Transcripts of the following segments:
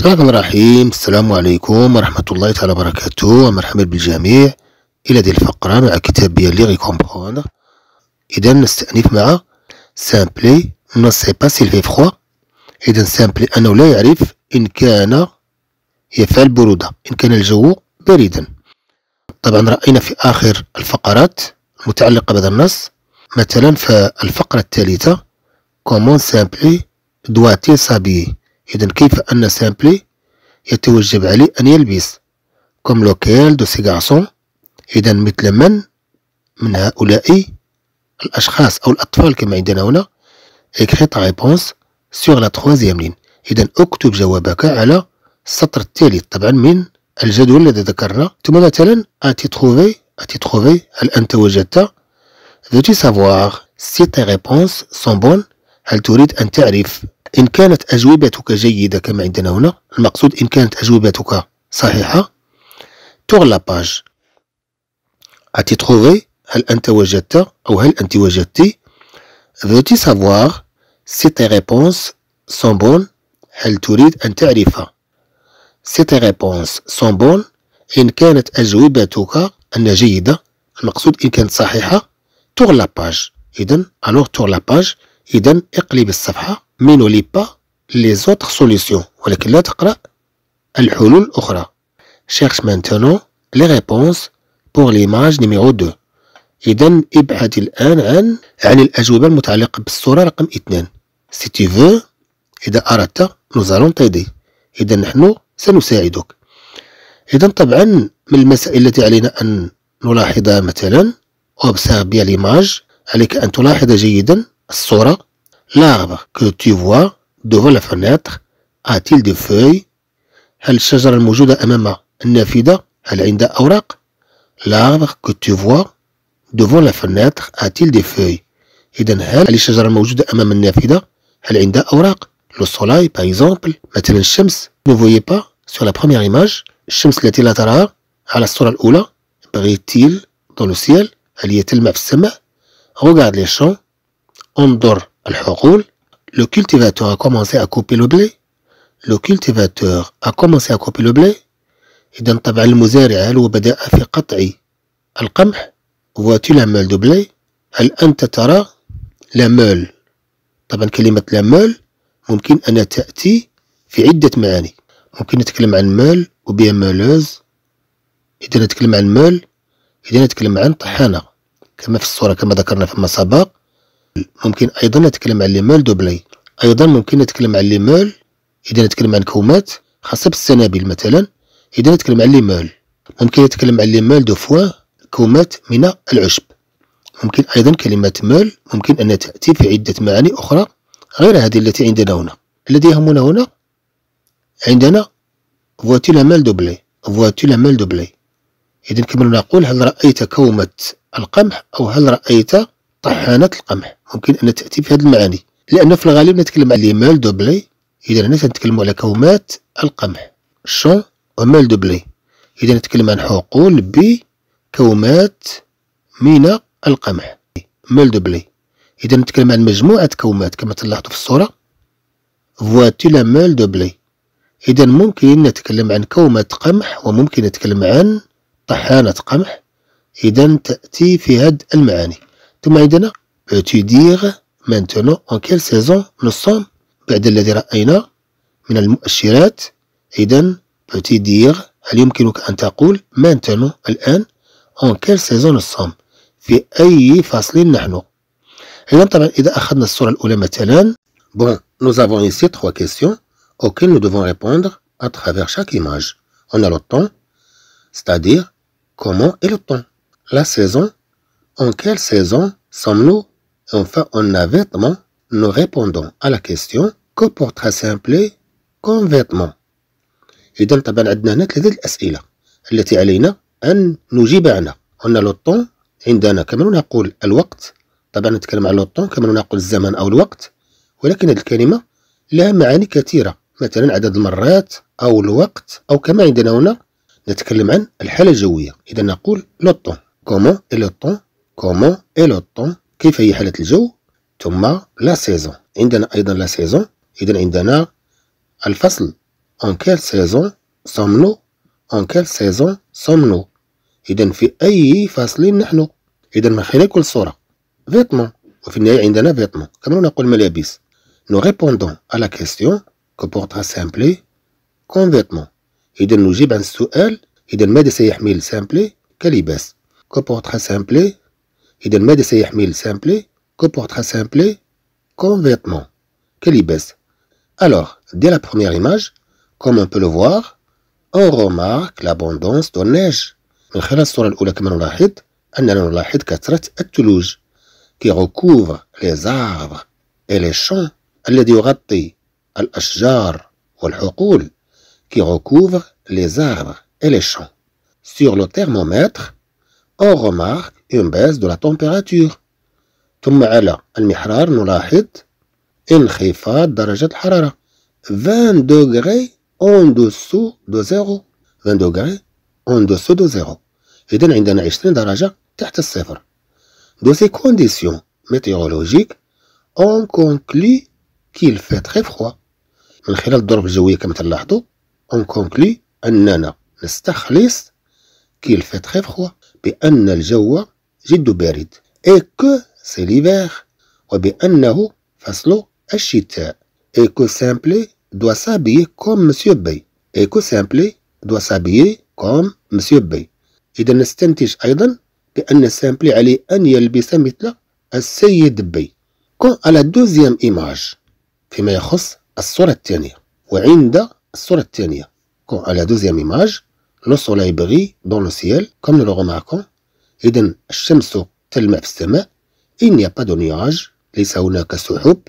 بسم الله الرحمن الرحيم السلام عليكم ورحمة الله تعالى وبركاته ومرحبا بالجميع إلى هذه الفقرة مع كتاب بيان لي كومبخوندر إذا نستأنف مع سامبلي نو سي با سيل في فخوا إذا سامبلي أنه لا يعرف إن كان يفعل برودة إن كان الجو باردا طبعا رأينا في آخر الفقرات المتعلقة بهذا النص مثلا فالفقرة الثالثة كومون سامبلي دواتي صابيه إذا كيف أن سامبلي يتوجب عليه أن يلبس كوم لوكيل دو سي غارسون إذا مثل من من هؤلاء الأشخاص أو الأطفال كما عندنا هنا إكخي تا غيبونس سيغ لا تخوازيام لين إذا اكتب جوابك على السطر التالي طبعا من الجدول الذي ذكرنا ثم مثلا أتي تخوفي أتي تخوفي هل أنت وجدت veux-tu سي si tes سون بون هل تريد أن تعرف إن كانت أجوبتك جيدة كما عندنا هنا المقصود إن كانت أجوبتك صحيحة تغ لاباج أتي تخوفي هل أنت وجدت أو هل أنت وجدت فوتي سافواغ سي تي tes سون بون هل تريد أن تعرف سي تي réponses سون بون إن كانت أجوبتك أن جيدة المقصود إن كانت صحيحة تغ لاباج إذن ألوغ تغ لاباج اذا اقلب الصفحه مينو لي با لي زوتر سوليسيون ولكن لا تقرا الحلول الاخرى شيرش مانتونو لي ريبونس بور ليماج نيميرو 2 اذا ابحث الان عن عن الاجوبه المتعلقه بالصوره رقم 2 سي تي فو اذا اردت نوزالون تيدي اذا نحن سنساعدك اذا طبعا من المسائل التي علينا ان نلاحظها مثلا اوبسيرف بيان ليماج عليك ان تلاحظ جيدا Sora, l'arbre que tu vois devant la fenêtre a-t-il des feuilles? Elle change à la même manière. Neufida, elle est dans Aouraq. L'arbre que tu vois devant la fenêtre a-t-il des feuilles? Et d'elle, elle change à la même manière. Neufida, elle est dans Aouraq. Le soleil, par exemple, mais le shems ne voyez pas sur la première image. Shems était la tarah à la sole ou là? Y a-t-il dans le ciel? Y a-t-il dans le ciel? Regarde les champs. انظر الحقول لو كولتيفاتور ا كومونسي ا كوبي لو بلي لو كولتيفاتور ا كومونسي ا كوبي لو بلي إذا طبعا المزارع هل هو بدأ في قطع القمح voici لا مول دو بلي هل أنت ترى لا مول طبعا كلمة لا مول ممكن أن تأتي في عدة معاني ممكن نتكلم عن مول وبيا مولوز إذا نتكلم عن مول إذا نتكلم عن طحانة كما في الصورة كما ذكرنا فيما سبق ممكن ايضا نتكلم عن لي مول دوبلي ايضا ممكن نتكلم عن لي مول اذا نتكلم عن كومات خاصه بالسنابل مثلا اذا نتكلم عن لي مول ممكن نتكلم عن لي مول دو فوا كومات من العشب ممكن ايضا كلمه مول ممكن ان تاتي في عده معاني اخرى غير هذه التي عندنا هنا الذي يهمنا هنا عندنا فواتي لا مال دوبلي فواتي لا مال دوبلي إذا كما نقول هل رأيت كومة القمح أو هل رأيت طحانه القمح ممكن أن تأتي في هذه المعاني لأن في الغالب نتكلم على لي مال دو بلي إذا هنا نتكلم على كومات القمح شون ومال دو بلي إذا نتكلم عن حقول كومات من القمح مال دو بلي إذا نتكلم عن مجموعة كومات كما تلاحظوا في الصورة فواتي لا مال دو بلي إذا ممكن نتكلم عن كومات قمح وممكن نتكلم عن طحانة قمح إذا تأتي في هاد المعاني peux-tu dire maintenant en quelle saison nous sommes بعد الذي من peux-tu dire que tu maintenant en quelle saison nous sommes في أي فصل نحن إذا طبعا إذا أخذنا الصورة الأولى مثلا bon nous avons ici trois questions auxquelles nous devons répondre à travers chaque image on a le temps c'est-à-dire comment est le temps la saison En quelle saison sommes-nous Enfin, en un vêtement, nous répondons à la question que pour très simple كون فيتمون avons طبعا عندنا هنا ثلاثه الاسئله التي علينا ان نجيب عنها قلنا لو طون عندنا كما نقول الوقت طبعا نتكلم على لو طون كما نقول الزمن او الوقت ولكن هذه الكلمه لها معاني كثيره مثلا عدد المرات او الوقت او كما عندنا هنا نتكلم عن الحاله الجويه اذا نقول لو طون كومون اي لو طون كومون اي لو طون كيف هي حالة الجو ثم لا سيزون عندنا أيضا لا سيزون إذا عندنا الفصل اون كيل سيزون سومنو اون كيل سيزون سومنو إذا في أي فصل نحن إذا من خلينا كل صورة فيتمون وفي النهاية عندنا فيتمون كما نقول ملابس نو ريبوندون على كيستيون كو que سامبلي كون فيتمون إذا نجيب عن السؤال إذا ماذا سيحمل سامبلي كلباس؟ كو portera سامبلي يدير سي يحمل سامبلي comportera simple comme vêtement. Calibes. Alors, dès la première image, comme on peut le voir, on remarque l'abondance de neige. من خلال الصورة الأولى كما نلاحظ أننا نلاحظ كثرة الثلوج qui recouvre les arbres et les champs الذي يغطي الأشجار والحقول qui recouvre les arbres et les champs. Sur le thermomètre, on remarque اون باس دو لا température ثم على المحرار نلاحظ انخفاض درجة الحرارة 20 دوغري اون دوسو دو زيرو 20 دوغري اون دوسو دو زيرو إذا عندنا 20 درجة تحت الصفر دو سي كونديسيون ميتيرولوجيك اون كونكلي كيل في تخي فخوا من خلال الظروف الجوية كما تلاحظوا اون كونكلي أننا نستخلص كيل في تخي فخوا بأن الجو جد بارد اي كو سي ليفير وبأنه فصل الشتاء اي كو سامبلي دو سابي كوم مسيو بي اي كو سامبلي دو سابي كوم مسيو بي إذا نستنتج أيضا بأن سامبلي عليه أن يلبس مثل السيد بي كون على دوزيام إيماج فيما يخص الصورة الثانية وعند الصورة الثانية كون على دوزيام إيماج لو سولاي بغي دون لو سيال كوم نو لو إذن الشمس تلمع في السماء إن يا با نياج ليس هناك سحب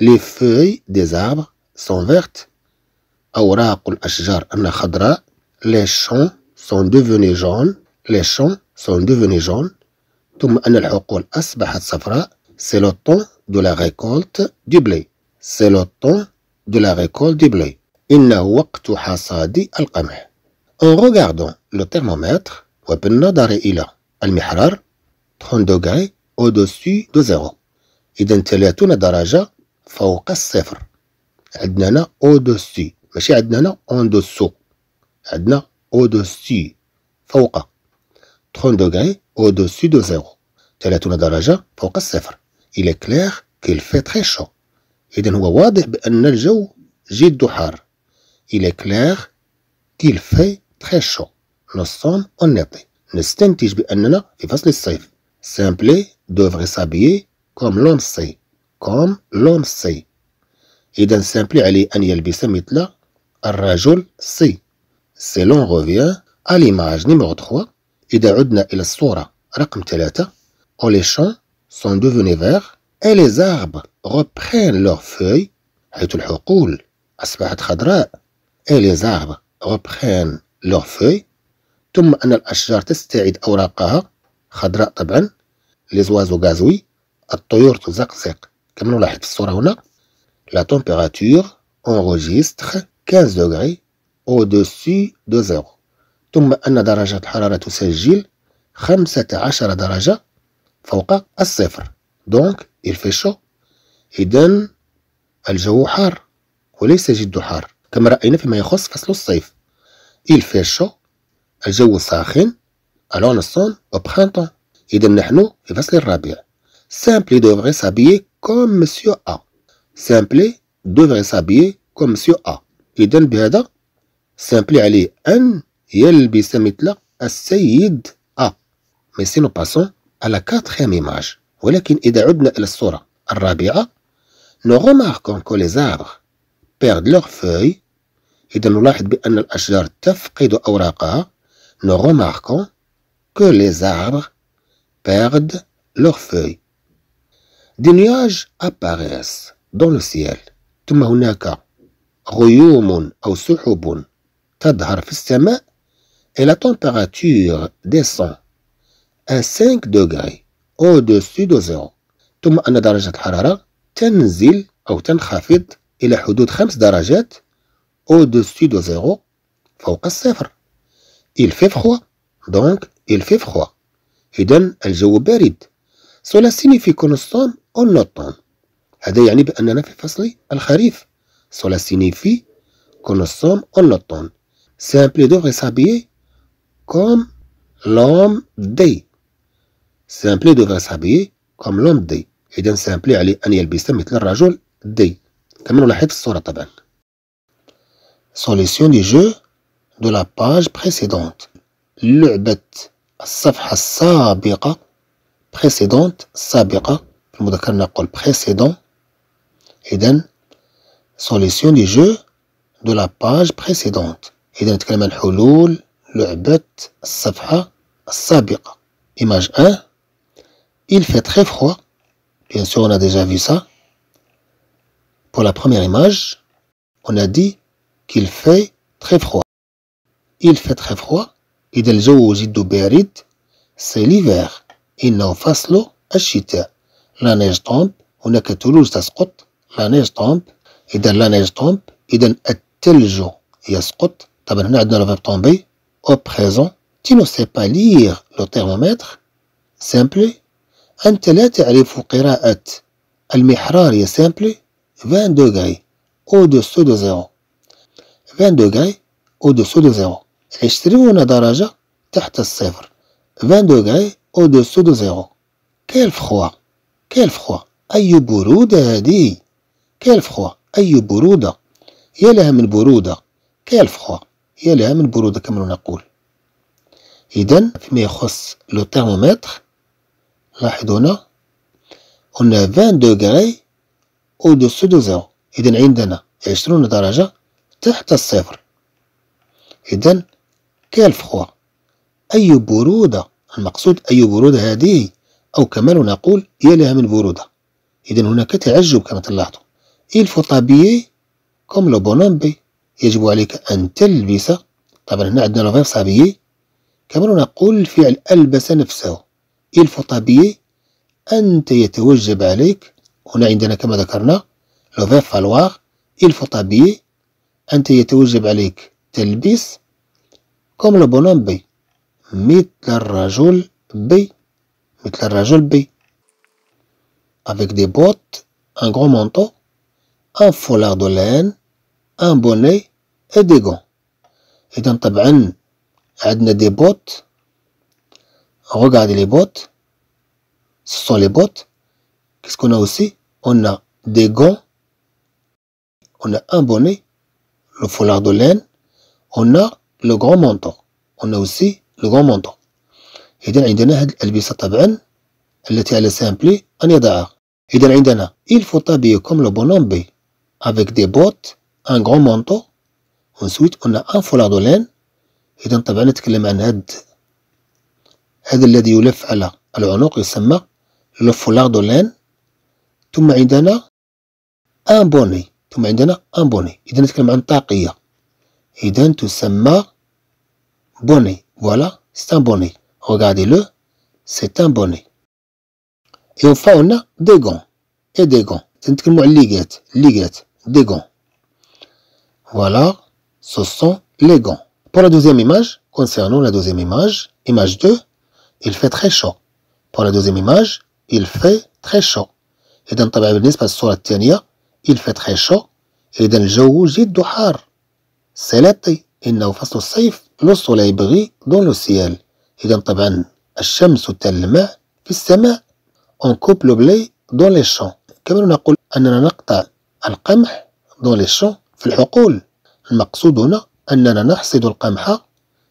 لي فوي دي زارب سون فيرت أوراق الأشجار أن خضراء لي شون سون دوفوني جون لي شون سون دوفوني جون ثم أن الحقول أصبحت صفراء سي لو طون دو لا غيكولت دي بلي سي لو طون دو لا غيكولت دي بلي إنه وقت حصاد القمح En regardant le thermomètre, وبالنظر إلى المحرار 30 دوغري أو دوسي دو زيرو إذا 30 درجة فوق الصفر عندنا هنا أو دوسي ماشي عندنا هنا أون دوسو عندنا أو دوسي فوق 30 دوغري أو دوسي دو زيرو 30 درجة فوق الصفر إلى كلير كيل في تخي شو إذا هو واضح بأن الجو جد حار إلى كلير كيل في تخي شو Nous sommes en été. نستنتج بأننا في فصل الصيف. Simply devrait s'habiller comme l'homme sait. Comme l'homme sait. Et il إذا Simply عليه أن يلبس مثل الرجل Si l'on revient à l'image numéro 3. Et إذا عدنا إلى الصورة numéro 3. Oh les champs sont devenus verts et les arbres reprennent leurs feuilles. Et les arbres reprennent leurs feuilles. ثم أن الأشجار تستعيد أوراقها خضراء طبعا ليزوازو غازوي الطيور تزقزق كما نلاحظ في الصورة هنا لا تمبيراتور انغوجيستخ 15 دوغري او دوسي دو زيرو ثم أن درجة الحرارة تسجل 15 درجة فوق الصفر دونك il شو إذن الجو حار وليس جد حار كما رأينا فيما يخص فصل الصيف il شو الجو ساخن الون او برينتون إذا نحن في فصل الربيع سامبلي دوفري سابيي كوم مسيو أ سامبلي دوفري سابيي كوم مسيو أ إذا بهذا سامبلي عليه أن يلبس مثل السيد أ مي نو باسون على كاتخيام إيماج ولكن إذا عدنا إلى الصورة الرابعة نو روماركون كو لي زابغ بيرد لوغ فوي إذا نلاحظ بأن الأشجار تفقد أوراقها nous remarquons que les arbres perdent leurs feuilles. Des nuages apparaissent dans le ciel. ثم هناك غيوم سحب تظهر في السماء et la température descend à 5 degrés au-dessus de zéro. ثم أن درجة الحرارة تنزل أو تنخفض إلى حدود 5 درجات au-dessus de zéro فوق الصفر. il fait froid. Donc, il fait froid. إذن الجو بارد. سولا سينيفي كونستون أون نوتون. هذا يعني بأننا في فصل الخريف. سولا سينيفي كون كونستون أون نوتون. سامبل دو غيسابيي كوم لوم دي. سامبل دو غيسابيي كوم لوم دي. إذن سامبل عليه أن يلبس مثل الرجل دي. كما نلاحظ الصورة طبعا. سوليسيون دي جو de la page précédente. l'u'bet safha sabiqa, précédente le précédent نقول précédent les solution du jeu de la page précédente Eden, نتكلم عن le لعبة image 1 il fait très froid bien sûr on a déjà vu ça pour la première image on a dit qu'il fait très froid il fait très froid. إذا الجو جد بارد. C'est l'hiver. إنه فصل الشتاء. La neige tombe. هناك ثلوج تسقط. La neige tombe. إذا la neige tombe. إذا tomber. Au présent. Tu ne sais pas lire le thermomètre. Simple. أنت لا تعرف قراءة simple 20 degrés au-dessous de zéro. 20 degrés au-dessous de zéro. عشرون درجة تحت الصفر فان دوغري او دوسو دو زيرو كيل فخوا كيل فخوا أي برودة هادي كيل فخوا أي برودة يا لها من برودة كيل فخوا يا لها من برودة كما نقول إذا فيما يخص لو ترمومتر لاحظوا هنا قلنا 20 دوغري او دوسو دو زيرو إذا عندنا عشرون درجة تحت الصفر إذا قيل الفخوة أي برودة المقصود أي برودة هذه أو كما نقول هي لها من برودة إذا هناك تعجب كما تلاحظوا il faut t'habiller comme le bonhomme يجب عليك أن تلبس طبعا هنا عندنا لو فيرب سابيي كما نقول فعل ألبس نفسه il faut t'habiller أنت يتوجب عليك هنا عندنا كما ذكرنا لو فيرب فالواغ il faut t'habiller أنت يتوجب عليك تلبس comme le bonhomme B. rajoule B. rajoule B. Avec des bottes, un gros manteau, un foulard de laine, un bonnet et des gants. Et dans ta on a des bottes. Regardez les bottes. Ce sont les bottes. Qu'est-ce qu'on a aussi On a des gants. On a un bonnet, le foulard de laine. On a لو غون مونطون قلنا سي لو غون مونطون اذا عندنا هاد الالبسه طبعا التي على سامبلي ان يضعها اذا عندنا il faut habiller comme le bonhomme B avec des bottes un grand manteau ensuite on a un foulard de laine اذا طبعا نتكلم عن هاد هذا الذي يلف على العنق يسمى لو فولار دو لين ثم عندنا ان بوني ثم عندنا ان بوني اذا نتكلم عن طاقيه اذا تسمى bonnet. Voilà, c'est un bonnet. Regardez-le, c'est un bonnet. Et enfin, on a des gants. Et des gants. C'est liguette, des gants. Voilà, ce sont les gants. Pour la deuxième image, concernant la deuxième image, image 2, il fait très chaud. Pour la deuxième image, il fait très chaud. Et dans espace sur la الثانية, il fait très chaud. Et dans إذا الجو جد حار. Et pas فصل الصيف. نصه لا يبغي دون لو سيال إذا طبعا الشمس تلمع في السماء أون كوب لو بلي دون لي شون كما نقول أننا نقطع القمح دون لي شون في الحقول المقصود هنا أننا نحصد القمح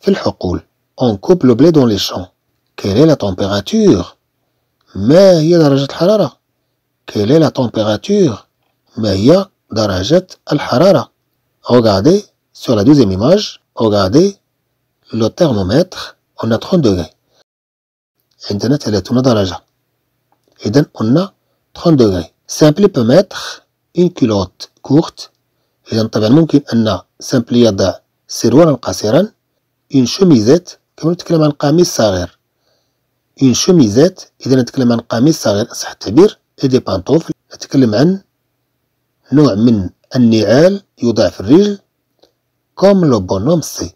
في الحقول أون كوب لو بلي دون لي شون كيلي لا تمبيراتور ما هي درجة الحرارة كيلي لا تمبيراتور ما هي درجة الحرارة regardez sur la deuxième image regardez لو ترمومتر قلنا 30 دوغري عندنا 30 درجة إذا قلنا 30 دوغري سامبلي بو متر اون كيلوت كورت إذا طبعا ممكن أن سامبلي يضع سروالًا قصيرا اون شوميزات كما نتكلم عن قميص صغير اون شوميزات إذا نتكلم عن قميص صغير أصح التعبير اي دي بانطوفل نتكلم عن نوع من النعال يوضع في الرجل كوم لو بونوم سي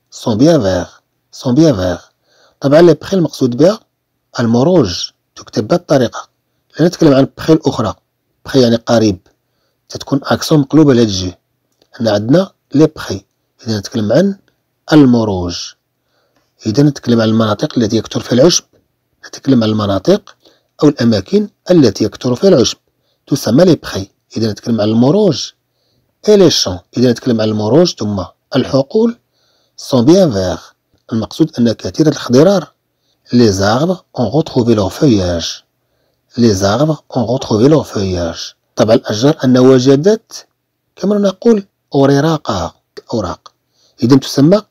sont بيان فيغ sont بيان فيغ طبعا لي بخي المقصود بها المروج تكتب بهذه الطريقه لا نتكلم عن بخي الاخرى بخي يعني قريب تتكون اكسون مقلوبه لهاد الجي، هنا عندنا لي بخي، اذا نتكلم عن المروج اذا نتكلم عن المناطق التي يكثر فيها العشب نتكلم عن المناطق او الاماكن التي يكثر فيها العشب تسمى لي بخي، اذا نتكلم عن المروج اي لي شون اذا نتكلم عن المروج ثم الحقول sont bien verts. المقصود أن كثير الخضرار les arbres ont retrouvé leur feuillage les arbres ont retrouvé leur feuillage طبعا الأشجار أن وجدت كما نقول أوريراقها الأوراق إذا تسمى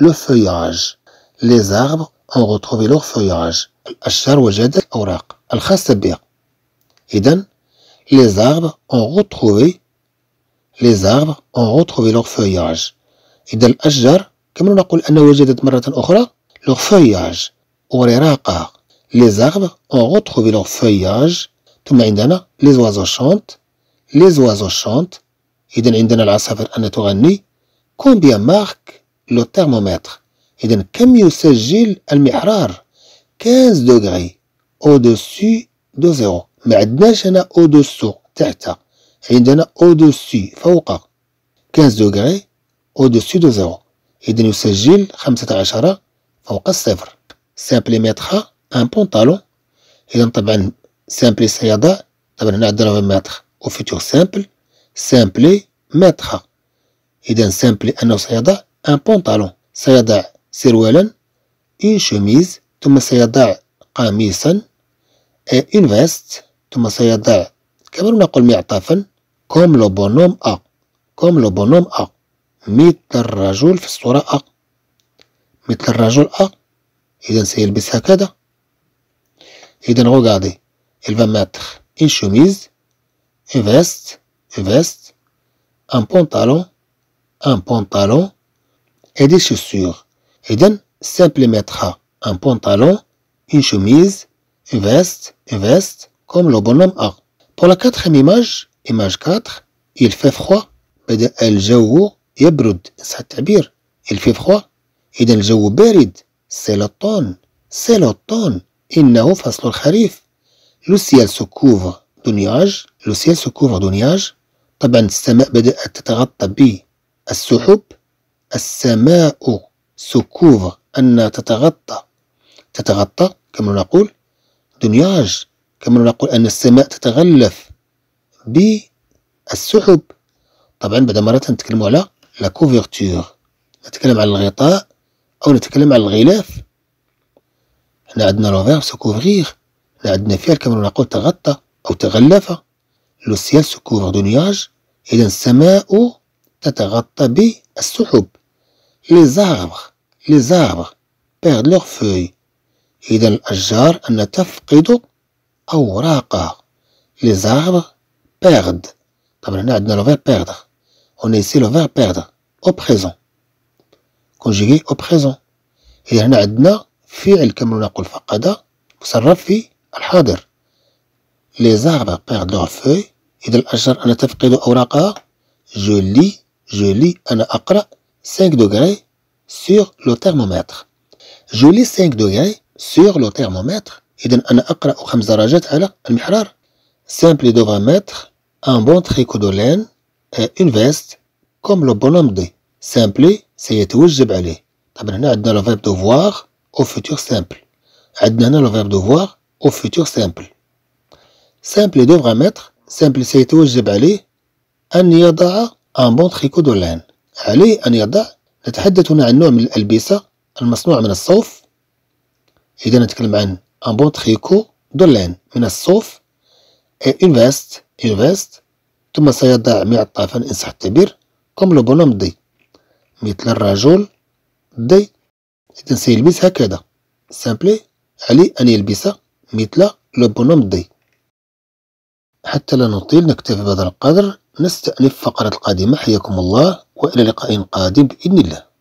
لو feuillage les arbres ont retrouvé leur feuillage الأشجار وجدت الأوراق الخاصة بها إذا les arbres ont retrouvé les arbres ont retrouvé leur feuillage إذا الأشجار كما نقول انه وجدت مره اخرى لو فياج وريراقا لي زارب اون غوتخوفي لو فياج ثم عندنا لي زوازو شونت لي زوازو شونت اذا عندنا العصافير ان تغني كومبيا مارك لو ترمومتر اذا كم يسجل المحرار كانز دوغري او دوسي دو زيرو ما عندناش هنا او دوسو تحت عندنا او دوسي فوق كانز دوغري او دوسي دو زيرو إذن يسجل خمسة عشر فوق الصفر سامبلي ميتخا أن بونطالون إذن طبعا سامبلي سيضع طبعا هنا عندنا أو فيتور سامبل سامبلي ميتخا إذن سامبلي أنه سيضع أن بونطالون سيضع سروالا إن شوميز ثم سيضع قميصا إن فيست ثم سيضع كما نقول معطفا كوم لو بونوم أ كوم لو بونوم أ مثل الرجل في الصورة أ مثل الرجل أ إذا سيلبس هكذا إذا regardez il va mettre une chemise une veste une veste un pantalon un pantalon et des chaussures إذا simple mettra un pantalon une chemise une veste une veste comme le bonhomme A pour la quatrième image image 4 il fait froid بدأ الجو يبرد صح التعبير الفي فخوا إذا الجو بارد سي لو سي إنه فصل الخريف لو سيال سو دونياج لو سيال سو دونياج طبعا السماء بدأت تتغطى بالسحب السماء سكوفر أن تتغطى تتغطى كما نقول دونياج كما نقول أن السماء تتغلف بالسحب طبعا بعد مرة نتكلم على لا كوفرتور نتكلم على الغطاء او نتكلم على الغلاف حنا عندنا لو سو كوفرير حنا عندنا فعل كما نقول تغطى او تغلف لو سيال سو كوفر دو نياج اذا السماء تتغطى بالسحب لي زاربغ لي زاربغ بيرد لوغ فوي اذا الاشجار ان تفقد اوراقها لي زاربغ بيرد طبعا هنا عندنا لو فيرب بيردغ on est ici le verbe perdre au présent conjugué au présent إذا هنا عندنا فعل كما نقول فقد مصرف في الحاضر لي زارب بيغ لور فوي إذا الأشجار أنا تفقد أوراقها جو لي جو لي أنا أقرأ 5 دوغري سور لو ترمومتر جو لي 5 دوغري سور لو ترمومتر إذا أنا أقرأ خمس درجات على المحرار سامبلي دوفا متر أن بون تخيكو دو لين آه، invest comme كوم لو D. سامبلي سيتوجب عليه طبعا هنا عندنا لو فيرب دوفوار او فيتور سامبل عندنا هنا لو فيرب دوفوار او فيتور سامبل سامبل devra mettre سامبل سيتوجب عليه أن يضع ان بون تريكو دو لان عليه أن يضع نتحدث هنا عن نوع من الألبسة المصنوع من الصوف إذا نتكلم عن ان بون تريكو دو لان من الصوف إيه، invest invest ثم سيضع معطفا إن صح التعبير كم لو بونوم دي مثل الرجل دي إذا سيلبس هكذا سامبلي علي أن يلبس مثل لو بونوم دي حتى لا نطيل نكتفي بهذا القدر نستأنف فقرة القادمة حياكم الله وإلى لقاء قادم بإذن الله